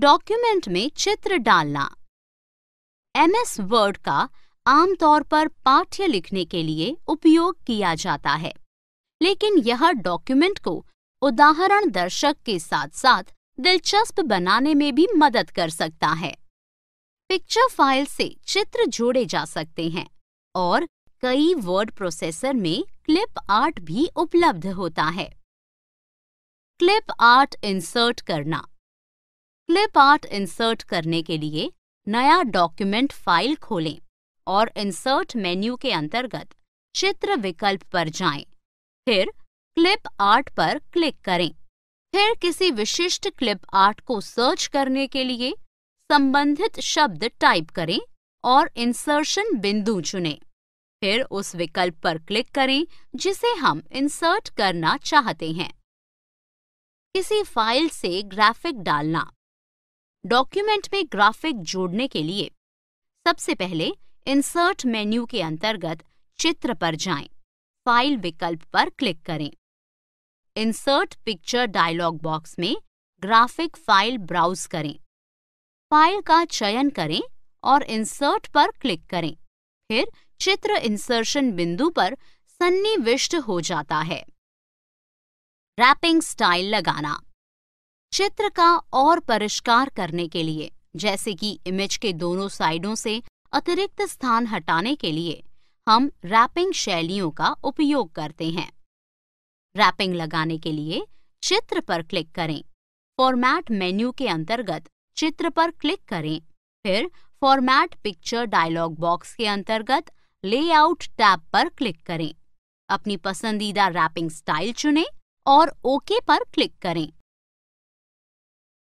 Document में चित्र डालना एम एस वर्ड का आमतौर पर पाठ्य लिखने के लिए उपयोग किया जाता है लेकिन यह डॉक्यूमेंट को उदाहरण दर्शक के साथ साथ दिलचस्प बनाने में भी मदद कर सकता है पिक्चर फाइल से चित्र जोड़े जा सकते हैं और कई वर्ड प्रोसेसर में क्लिप आर्ट भी उपलब्ध होता है क्लिप आर्ट इंसर्ट करना क्लिप आर्ट इंसर्ट करने के लिए नया डॉक्यूमेंट फाइल खोलें और इंसर्ट मेन्यू के अंतर्गत चित्र विकल्प पर जाएं। फिर क्लिप आर्ट पर क्लिक करें फिर किसी विशिष्ट क्लिप आर्ट को सर्च करने के लिए संबंधित शब्द टाइप करें और इंसर्शन बिंदु चुनें। फिर उस विकल्प पर क्लिक करें जिसे हम इंसर्ट करना चाहते हैं किसी फाइल से ग्राफिक डालना डॉक्यूमेंट में ग्राफिक जोड़ने के लिए सबसे पहले इंसर्ट मेन्यू के अंतर्गत चित्र पर जाएं, फाइल विकल्प पर क्लिक करें इंसर्ट पिक्चर डायलॉग बॉक्स में ग्राफिक फाइल ब्राउज करें फाइल का चयन करें और इंसर्ट पर क्लिक करें फिर चित्र इंसर्शन बिंदु पर सन्निविष्ट हो जाता है रैपिंग स्टाइल लगाना चित्र का और परिष्कार करने के लिए जैसे कि इमेज के दोनों साइडों से अतिरिक्त स्थान हटाने के लिए हम रैपिंग शैलियों का उपयोग करते हैं रैपिंग लगाने के लिए चित्र पर क्लिक करें फॉर्मेट मेन्यू के अंतर्गत चित्र पर क्लिक करें फिर फॉर्मेट पिक्चर डायलॉग बॉक्स के अंतर्गत लेआउट टैब पर क्लिक करें अपनी पसंदीदा रैपिंग स्टाइल चुनें और ओके पर क्लिक करें